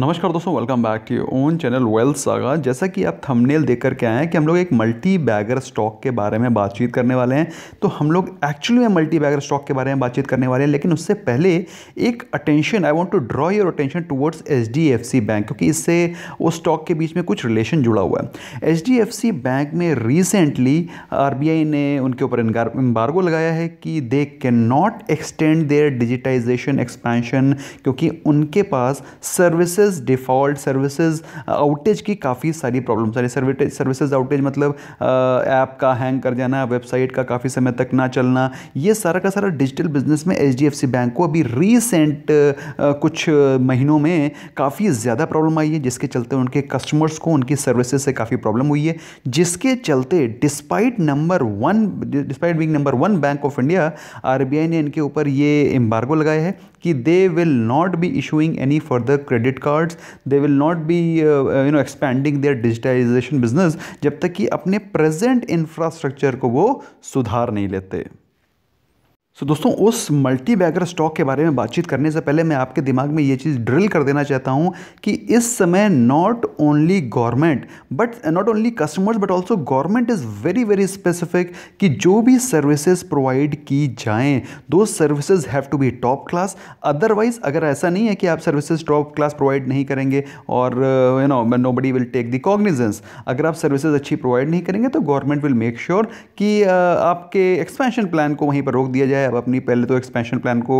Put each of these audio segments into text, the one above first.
नमस्कार दोस्तों welcome back to own channel Wealth Saga जैसा कि आप थंबनेल देख करके आए हैं कि हम लोग एक मल्टी बैगर स्टॉक के बारे में बातचीत करने वाले हैं तो हम लोग एक्चुअली में मल्टी बैगर स्टॉक के बारे में बातचीत करने वाले हैं लेकिन उससे पहले एक attention I want to draw your attention towards H bank क्योंकि इससे उस स्टॉक के बीच में कुछ रिलेशन जुड़ा हुआ है एच बैंक में रिसेंटली आर ने उनके ऊपर एम्बार्गो लगाया है कि they can not extend their digitization expansion क्योंकि उनके पास services services default services outage की काफ़ी सारी प्रॉब्लम सारी सर्विटेज सर्विसेज आउटेज मतलब ऐप uh, का हैंग कर जाना वेबसाइट का काफ़ी समय तक ना चलना ये सारा का सारा डिजिटल बिजनेस में एच बैंक को अभी रिसेंट uh, uh, कुछ महीनों में काफ़ी ज़्यादा प्रॉब्लम आई है जिसके चलते उनके कस्टमर्स को उनकी सर्विसेज से काफ़ी प्रॉब्लम हुई है जिसके चलते despite number one despite being number one bank of India RBI ने इनके ऊपर ये एम्बार्गो लगाया है कि they will not be issuing any further credit cards they will not be you know expanding their digitization business जब तक कि अपने प्रेजेंट इंफ्रास्ट्रक्चर को वो सुधार नहीं लेते सो so, दोस्तों उस मल्टी बैगर स्टॉक के बारे में बातचीत करने से पहले मैं आपके दिमाग में ये चीज़ ड्रिल कर देना चाहता हूँ कि इस समय not only government but not only customers but also government is very very specific कि जो भी सर्विसेज प्रोवाइड की जाएँ दो services have to be top class otherwise अगर ऐसा नहीं है कि आप सर्विसेज टॉप क्लास प्रोवाइड नहीं करेंगे और you know nobody will take the cognizance अगर आप सर्विसेज अच्छी प्रोवाइड नहीं करेंगे तो गवर्नमेंट विल मेक श्योर कि uh, आपके एक्सपेंशन प्लान को वहीं पर रोक दिया जाए अब अपनी पहले तो एक्सपेंशन प्लान को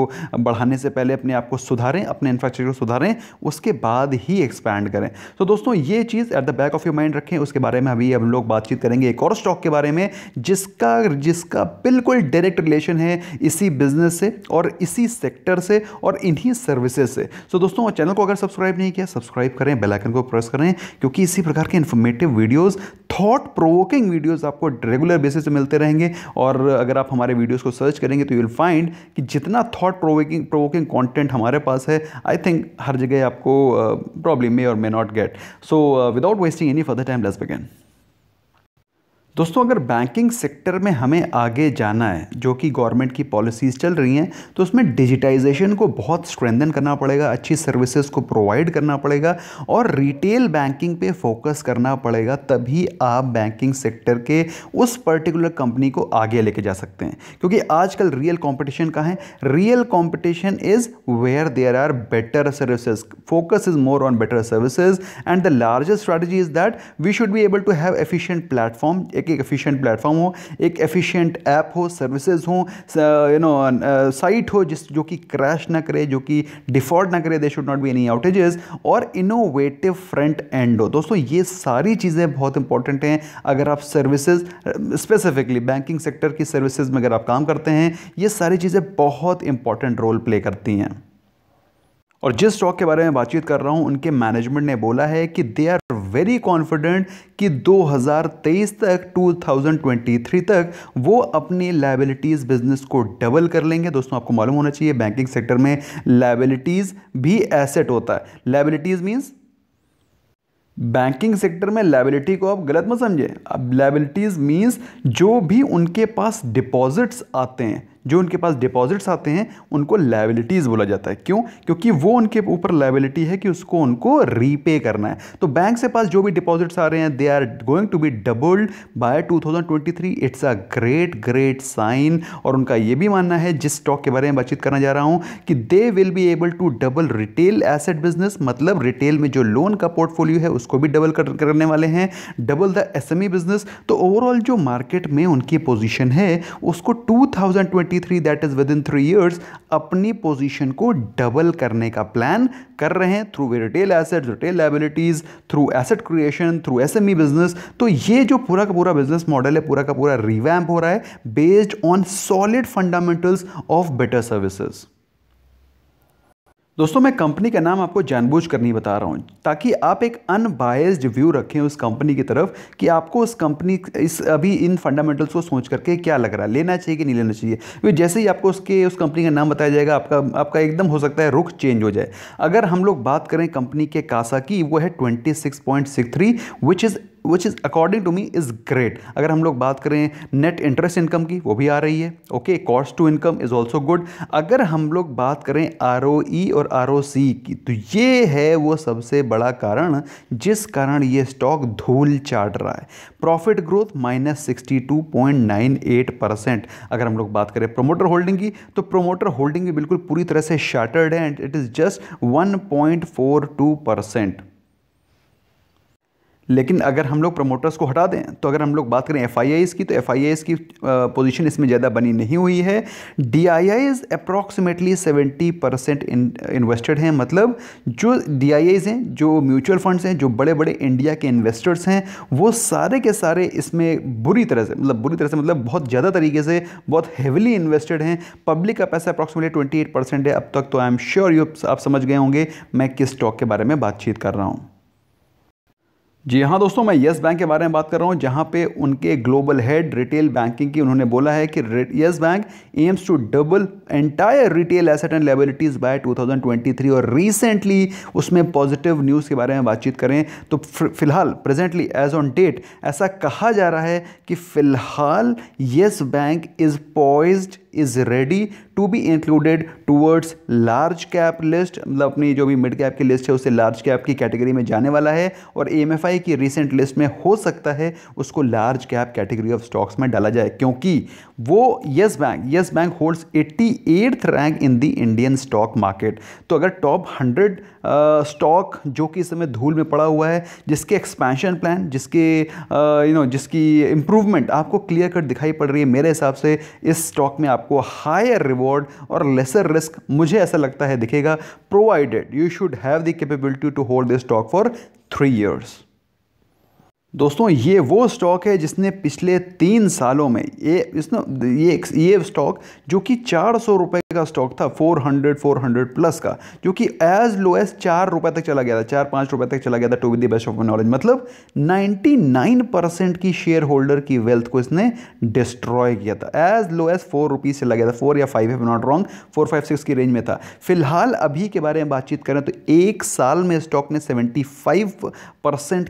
बढ़ाने से पहले अपने आप को सुधारें अपने इंफ्रास्ट्रक्चर को सुधारें उसके बाद ही एक्सपैंड करें तो दोस्तों ये चीज़ at the back of your mind रखें उसके बारे में अभी हम लोग बातचीत करेंगे एक और स्टॉक के बारे में जिसका जिसका बिल्कुल डायरेक्ट रिलेशन है इसी बिजनेस से और इसी सेक्टर से और इन्हीं सर्विसेज से सो so दोस्तों चैनल को अगर सब्सक्राइब नहीं किया सब्सक्राइब करें बेल आइकन को प्रेस करें क्योंकि इसी प्रकार के informative videos thought provoking videos आपको रेगुलर बेसिस पे मिलते रहेंगे और अगर आप हमारे वीडियोस को सर्च करेंगे तो यू विल फाइंड कि जितना थॉट प्रोवोकिंग प्रोवोकिंग कॉन्टेंट हमारे पास है आई थिंक हर जगह आपको प्रॉब्लम मे और may not get so without wasting any further time let's begin दोस्तों अगर बैंकिंग सेक्टर में हमें आगे जाना है जो कि गवर्नमेंट की पॉलिसीज़ चल रही हैं तो उसमें डिजिटाइजेशन को बहुत स्ट्रेंदन करना पड़ेगा अच्छी सर्विसेज को प्रोवाइड करना पड़ेगा और रिटेल बैंकिंग पे फोकस करना पड़ेगा तभी आप बैंकिंग सेक्टर के उस पर्टिकुलर कंपनी को आगे लेके जा सकते हैं क्योंकि आजकल रियल कॉम्पिटिशन का है real competition is where there are better services focus is more on better services and the largest strategy is that we should be able to have efficient platform एक कि एक एफिशिएंट प्लेटफॉर्म हो एक efficient app हो services हो you know site हो जिस जो कि क्रैश ना करे जो कि डिफॉल्ट ना करे they should not be any outages और इनोवेटिव फ्रंट एंड हो दोस्तों ये सारी चीज़ें बहुत इंपॉर्टेंट हैं अगर आप सर्विसेज स्पेसिफिकली बैंकिंग सेक्टर की सर्विसेज में अगर आप काम करते हैं ये सारी चीज़ें बहुत इंपॉर्टेंट रोल प्ले करती हैं और जिस स्टॉक के बारे में बातचीत कर रहा हूं उनके मैनेजमेंट ने बोला है कि दे आर वेरी कॉन्फिडेंट कि 2023 तक 2023 तक वो अपनी लाइबिलिटीज़ बिजनेस को डबल कर लेंगे दोस्तों आपको मालूम होना चाहिए बैंकिंग सेक्टर में लाइबिलिटीज़ भी एसेट होता है लाइबिलिटीज़ मीन्स बैंकिंग सेक्टर में लाइबिलिटी को आप गलत मत समझें अब लाइबिलिटीज़ मीन्स जो भी उनके पास डिपॉजिट्स आते हैं जो उनके पास डिपॉजिट्स आते हैं उनको लाइबिलिटीज़ बोला जाता है क्यों क्योंकि वो उनके ऊपर लाइबिलिटी है कि उसको उनको रीपे करना है तो बैंक से पास जो भी डिपॉजिट्स आ रहे हैं they are going to be doubled by 2023 it's a great great sign और उनका ये भी मानना है जिस स्टॉक के बारे में बातचीत करना जा रहा हूँ कि they will be able to double retail asset business मतलब रिटेल में जो लोन का पोर्टफोलियो है उसको भी डबल करने वाले हैं डबल द एस बिजनेस तो ओवरऑल जो मार्केट में उनकी पोजिशन है उसको to 2023 that is within three years अपनी पोजीशन को डबल करने का प्लान कर रहे हैं through retail assets retail liabilities through asset creation through S business तो ये जो पूरा का पूरा बिजनेस मॉडल है पूरा का पूरा रिवैम्प हो रहा है based on solid fundamentals of better services दोस्तों मैं कंपनी का नाम आपको जानबूझ कर नहीं बता रहा हूँ ताकि आप एक अनबायस्ड व्यू रखें उस कंपनी की तरफ कि आपको उस कंपनी इस अभी इन फंडामेंटल्स को सोच करके क्या लग रहा है लेना चाहिए कि नहीं लेना चाहिए क्योंकि जैसे ही आपको उसके उस कंपनी का नाम बताया जाएगा आपका आपका एकदम हो सकता है रुख चेंज हो जाए अगर हम लोग बात करें कंपनी के कासा की वो है twenty six point six three which is which is according to me is great अगर हम लोग बात करें नेट इंटरेस्ट इनकम की वो भी आ रही है okay cost to income is also good अगर हम लोग बात करें आर e और आर की तो ये है वो सबसे बड़ा कारण जिस कारण ये स्टॉक धूल चाट रहा है profit growth minus sixty two point nine eight percent अगर हम लोग बात करें प्रोमोटर होल्डिंग की तो प्रोमोटर होल्डिंग भी बिल्कुल पूरी तरह से शार्टर्ड है and it is just one point four two percent लेकिन अगर हम लोग प्रमोटर्स को हटा दें तो अगर हम लोग बात करें एफ की तो एफ की पोजीशन इसमें ज़्यादा बनी नहीं हुई है D I Is approximately seventy percent invested हैं मतलब जो डी आई आईज हैं जो म्यूचुअल फंड्स हैं जो बड़े बड़े इंडिया के इन्वेस्टर्स हैं वो सारे के सारे इसमें बुरी तरह से मतलब बुरी तरह से मतलब बहुत ज़्यादा तरीके से बहुत हैविली इन्वेस्टेड हैं पब्लिक का पैसा अप्रॉक्सीमेटली ट्वेंटी है अब तक तो आई एम श्योर यू आप समझ गए होंगे मैं किस स्टॉक के बारे में बातचीत कर रहा हूँ जी हाँ दोस्तों मैं येस बैंक के बारे में बात कर रहा हूँ जहाँ पे उनके ग्लोबल हेड रिटेल बैंकिंग की उन्होंने बोला है कि Yes Bank aims to double entire retail asset and liabilities by 2023 और रिसेंटली उसमें पॉजिटिव न्यूज़ के बारे में बातचीत करें तो फिलहाल प्रेजेंटली एज ऑन डेट ऐसा कहा जा रहा है कि फिलहाल Yes Bank is poised is ready to be included towards large cap list मतलब अपनी जो भी मिड कैप की लिस्ट है उसे लार्ज कैप की कैटेगरी में जाने वाला है और एम e की रिसेंट लिस्ट में हो सकता है उसको large cap category of stocks में डाला जाए क्योंकि वो Yes Bank Yes Bank holds eighty eighth rank in the Indian stock market तो अगर टॉप हंड्रेड स्टॉक जो कि इस समय धूल में पड़ा हुआ है जिसके एक्सपेंशन प्लान जिसके यू नो जिसकी इम्प्रूवमेंट आपको क्लियर कट दिखाई पड़ रही है मेरे हिसाब से इस स्टॉक में आपको हायर रिवॉर्ड और लेसर रिस्क मुझे ऐसा लगता है दिखेगा provided you should have the capability to hold this stock for three years दोस्तों ये वो स्टॉक है जिसने पिछले तीन सालों में ये इसने ये ये स्टॉक जो कि चार सौ रुपये का स्टॉक था 400 400 प्लस का जो कि एज लो एज चार रुपए तक चला गया था चार पांच रुपए तक चला गया था to with the best of knowledge मतलब 99 परसेंट की शेयर होल्डर की वेल्थ को इसने डिस्ट्रॉय किया था as low as four rupees से लगा था फोर या फाइव है not wrong four five six की रेंज में था फिलहाल अभी के बारे में बातचीत करें तो एक साल में स्टॉक ने सेवेंटी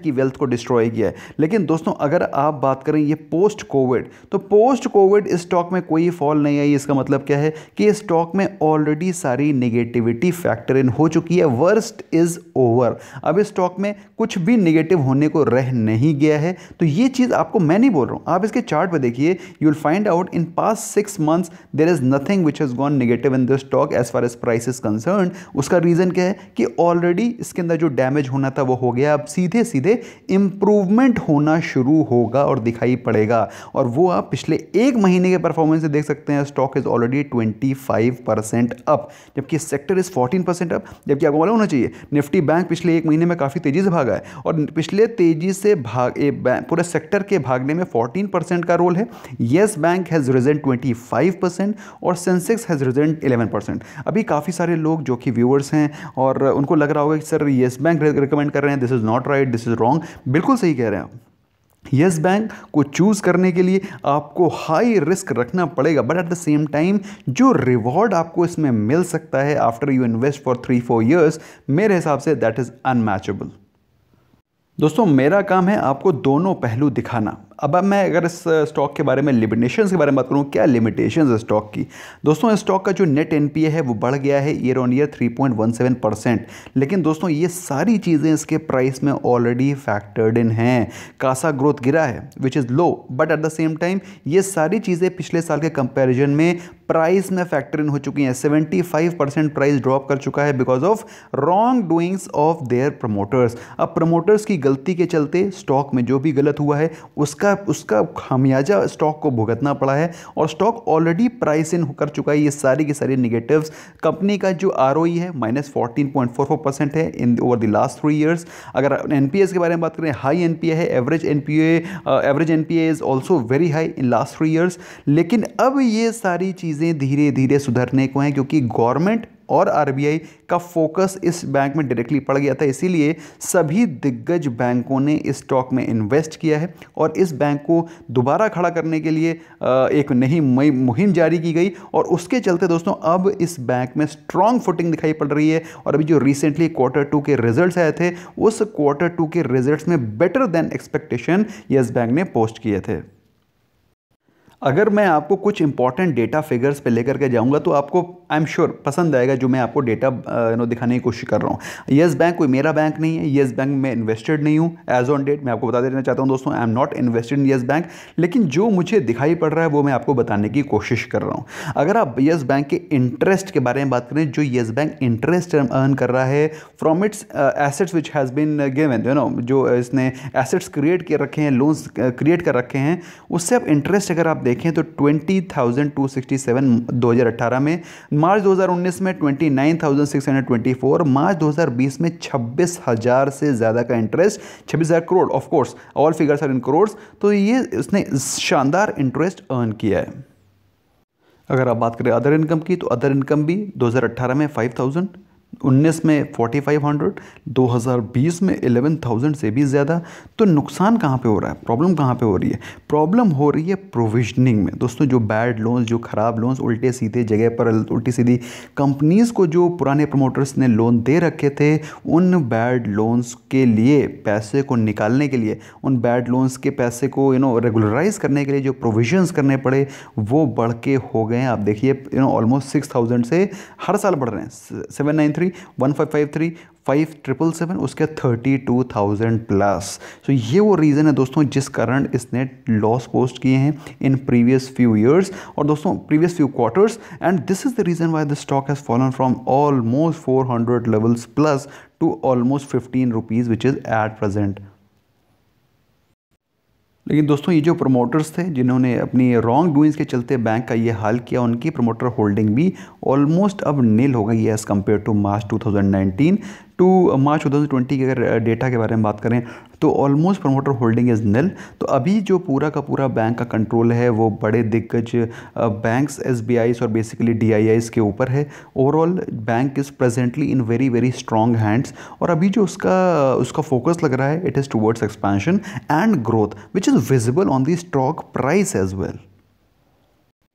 की वेल्थ को डिस्ट्रॉय किया है लेकिन दोस्तों अगर आप बात करें ये पोस्ट कोविड तो पोस्ट कोविड स्टॉक में कोई फॉल नहीं आई इसका मतलब क्या है कि इस स्टॉक में ऑलरेडी सारी निगेटिविटी फैक्टर इन हो चुकी है वर्स्ट इज़ ओवर अब इस स्टॉक में कुछ भी निगेटिव होने को रह नहीं गया है तो ये चीज़ आपको मैं नहीं बोल रहा हूं आप इसके चार्ट पर देखिए you will find out in pass six months there is nothing which has gone negative in this stock as far as price is concern उसका रीज़न क्या है कि ऑलरेडी इसके अंदर जो डैमेज होना था वो हो गया अब सीधे सीधे इंप्रूवमेंट होना शुरू होगा और दिखाई पड़ेगा और वो आप पिछले एक महीने के परफॉर्मेंस से देख सकते हैं stock is already twenty five five percent up जबकि sector is fourteen percent up जबकि आपको मालूम होना चाहिए निफ्टी बैंक पिछले एक महीने में काफ़ी तेज़ी से भागा है और पिछले तेज़ी से भाग पूरे सेक्टर के भागने में फोर्टीन परसेंट का रोल है Yes Bank has risen twenty five percent और Sensex has risen eleven percent अभी काफ़ी सारे लोग जो कि व्यूअर्स हैं और उनको लग रहा होगा कि सर येस बैंक रिकमेंड कर रहे हैं this is not right this is wrong बिल्कुल सही कह रहे हैं यस बैंक को चूज़ करने के लिए आपको हाई रिस्क रखना पड़ेगा but at the same time जो रिवॉर्ड आपको इसमें मिल सकता है after you invest for three four years मेरे हिसाब से दैट इज़ अनमैचेबल दोस्तों मेरा काम है आपको दोनों पहलू दिखाना अब अब मैं अगर इस स्टॉक के बारे में लिमिटेशन के बारे में बात करूँ क्या लिमिटेशन है स्टॉक की दोस्तों स्टॉक का जो नेट एन है वो बढ़ गया है year on year three percent लेकिन दोस्तों ये सारी चीज़ें इसके प्राइस में ऑलरेडी फैक्टर्ड इन हैं कासा ग्रोथ गिरा है which is low but at the same time ये सारी चीज़ें पिछले साल के कंपेरिजन में प्राइस में फैक्टर इन हो चुकी हैं seventy five percent price drop कर चुका है because of wrong doings of their promoters अब प्रमोटर्स की गलती के चलते स्टॉक में जो भी गलत हुआ है उसका उसका उसका खामियाजा स्टॉक को भुगतना पड़ा है और स्टॉक ऑलरेडी प्राइस इन कर चुका है ये सारी की सारी निगेटिव्स कंपनी का जो आर e है minus fourteen point four four percent है in over the last three years अगर एन के बारे में बात करें हाई एन है average N average N is also very high in last three years लेकिन अब ये सारी चीज़ें धीरे धीरे सुधरने को हैं क्योंकि गवर्नमेंट और आर का फोकस इस बैंक में डायरेक्टली पड़ गया था इसीलिए सभी दिग्गज बैंकों ने इस स्टॉक में इन्वेस्ट किया है और इस बैंक को दोबारा खड़ा करने के लिए एक नई मुहिम जारी की गई और उसके चलते दोस्तों अब इस बैंक में स्ट्रॉन्ग फुटिंग दिखाई पड़ रही है और अभी जो रिसेंटली क्वार्टर टू के रिजल्ट आए थे उस क्वार्टर टू के रिजल्ट में better than expectation Yes Bank ने पोस्ट किए थे अगर मैं आपको कुछ इंपॉर्टेंट डेटा फिगर्स पे लेकर के जाऊंगा तो आपको आई एम श्योर पसंद आएगा जो मैं आपको डेटा यू नो दिखाने की कोशिश कर रहा हूँ येस बैंक कोई मेरा बैंक नहीं है येस बैंक में इन्वेस्टेड नहीं हूँ एज ऑन डेट मैं आपको बता देना चाहता हूँ दोस्तों I am not invested in Yes Bank लेकिन जो मुझे दिखाई पड़ रहा है वो मैं आपको बताने की कोशिश कर रहा हूँ अगर आप येस बैंक के इंटरेस्ट के बारे में बात करें जो येस बैंक इंटरेस्ट अर्न कर रहा है from its assets which has been given you know जो इसने एसेट्स क्रिएट कर रखे हैं लोन्स क्रिएट uh, कर रखे हैं उससे आप इंटरेस्ट अगर आप देखें तो 20,267 2018 में मार्च 2019 में 29,624 मार्च 2020 में 26,000 से ज़्यादा का interest 26,000 crore of course all figures are in crore तो ये उसने शानदार इंटरेस्ट अर्न किया है अगर आप बात करें अदर इनकम की तो अदर इनकम भी 2018 में 5000 19 में 4500 2020 में 11000 से भी ज़्यादा तो नुकसान कहाँ पे हो रहा है प्रॉब्लम कहाँ पे हो रही है प्रॉब्लम हो रही है प्रोविजनिंग में दोस्तों जो बैड लोन्स जो ख़राब लोन्स उल्टे सीधे जगह पर उल्टी सीधी कंपनीज़ को जो पुराने प्रमोटर्स ने लोन दे रखे थे उन बैड लोन्स के लिए पैसे को निकालने के लिए उन बैड लोन्स के पैसे को यू नो रेगुलराइज करने के लिए जो प्रोविजन्स करने पड़े वो बढ़ के हो गए आप देखिए यू नो ऑलमोस्ट सिक्स से हर साल बढ़ रहे हैं seven three one five five three five triple seven उसके thirty two thousand plus so ये वो रीज़न है दोस्तों जिस कारण इसने लॉस पोस्ट किए हैं इन प्रीवियस फ्यू ईयर्स और दोस्तों previous few quarters and this is the reason why the stock has fallen from almost four hundred levels plus to almost fifteen rupees which is at present लेकिन दोस्तों ये जो promoters थे जिन्होंने अपनी wrong doings के चलते बैंक का ये हाल किया उनकी प्रमोटर होल्डिंग भी ऑलमोस्ट अब नील हो गई है as compare to March 2019 to March 2020 की अगर डेटा के बारे में बात करें तो almost promoter holding is null तो अभी जो पूरा का पूरा बैंक का कंट्रोल है वो बड़े दिग्गज बैंक्स एस और बेसिकली डी के ऊपर है overall bank is presently in very very strong hands और अभी जो उसका उसका फोकस लग रहा है it is towards expansion and growth which is visible on the stock price as well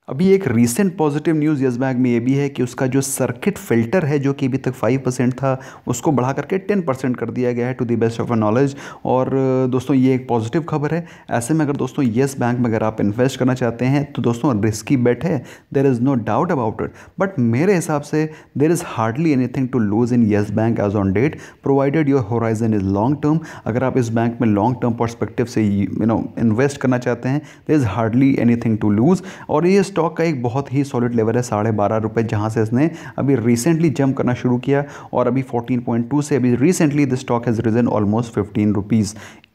अभी एक recent positive news Yes Bank में ये भी है कि उसका जो सर्किट फिल्टर है जो कि अभी तक 5 परसेंट था उसको बढ़ा करके 10 परसेंट कर दिया गया है to the best of a knowledge और दोस्तों ये एक पॉजिटिव खबर है ऐसे में अगर दोस्तों येस बैंक में अगर आप इन्वेस्ट करना चाहते हैं तो दोस्तों रिस्की बेट है there is no doubt about it but मेरे हिसाब से there is hardly anything to lose in Yes Bank as on date provided your horizon is long term अगर आप इस बैंक में लॉन्ग टर्म परस्पेक्टिव से यू नो इन्वेस्ट करना चाहते हैं there is hardly anything to lose और ये स्टॉक का एक बहुत ही सॉलिड लेवल है साढ़े बारह रुपये जहाँ से इसने अभी रिसेंटली जंप करना शुरू किया और अभी 14.2 से अभी recently the stock has risen almost fifteen rupees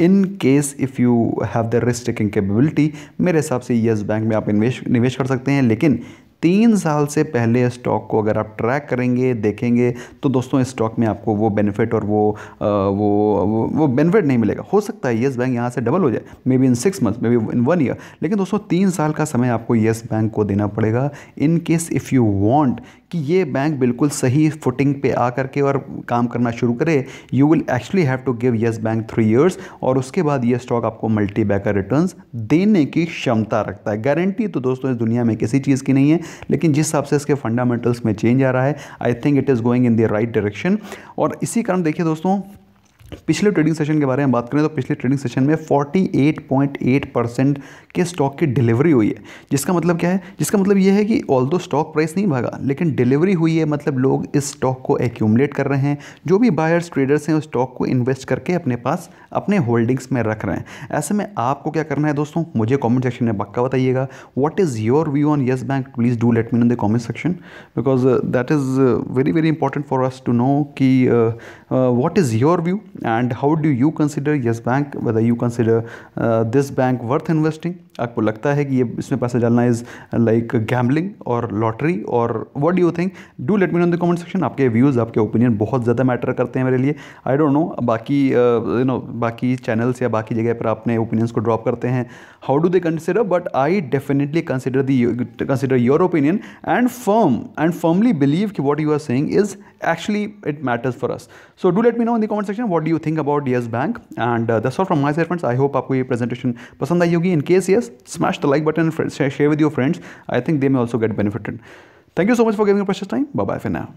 in case if you have the risk taking capability मेरे हिसाब से येस बैंक में आप निवेश कर सकते हैं लेकिन तीन साल से पहले स्टॉक को अगर आप ट्रैक करेंगे देखेंगे तो दोस्तों इस स्टॉक में आपको वो बेनिफिट और वो आ, वो वो, बेनिफिट नहीं मिलेगा हो सकता है येस बैंक यहाँ से डबल हो जाए may be in six month may be in one year लेकिन दोस्तों तीन साल का समय आपको येस बैंक को देना पड़ेगा in case if you want कि ये बैंक बिल्कुल सही फुटिंग पे आ करके और काम करना शुरू करे you will actually have to give Yes Bank three years और उसके बाद ये स्टॉक आपको मल्टी बैकर रिटर्न्स देने की क्षमता रखता है गारंटी तो दोस्तों इस दुनिया में किसी चीज़ की नहीं है लेकिन जिस हिसाब से इसके फंडामेंटल्स में चेंज आ रहा है I think it is going in the right direction और इसी कारण देखिए दोस्तों पिछले ट्रेडिंग सेशन के बारे में बात करें तो पिछले ट्रेडिंग सेशन में 48.8 परसेंट के स्टॉक की डिलीवरी हुई है जिसका मतलब क्या है जिसका मतलब यह है कि ऑल दो स्टॉक प्राइस नहीं भागा लेकिन डिलीवरी हुई है मतलब लोग इस स्टॉक को एक्यूमलेट कर रहे हैं जो भी बायर्स ट्रेडर्स हैं उस स्टॉक को इन्वेस्ट करके अपने पास अपने होल्डिंग्स में रख रहे हैं ऐसे में आपको क्या करना है दोस्तों मुझे कॉमेंट सेक्शन में पक्का बताइएगा what is your view on Yes Bank please do let me in the comment section because that is very very important for us to know कि what is your view and how do you consider yes bank whether you consider uh, this bank worth investing आपको लगता है कि ये इसमें पैसा डालना is like gambling और लॉटरी और what do you think do let me know the comment section आपके व्यूज़ आपके ओपिनियन बहुत ज़्यादा मैटर करते हैं मेरे लिए आई डोंट नो बाकी यू uh, नो बाकी चैनल्स या बाकी जगह पर आपने ओपिनियंस को ड्रॉप करते हैं how do they consider but I definitely consider the consider your opinion and firm and firmly believe कि what you are saying is actually it matters for us so do let me know in the comment section what do think about about bank and this uh, that's all from my side friends i hope aapko ye presentation pasand aayi hogi in smash the like button and share with your friends. I think they may also get benefited. Thank you so much for giving your precious time. Bye bye for now.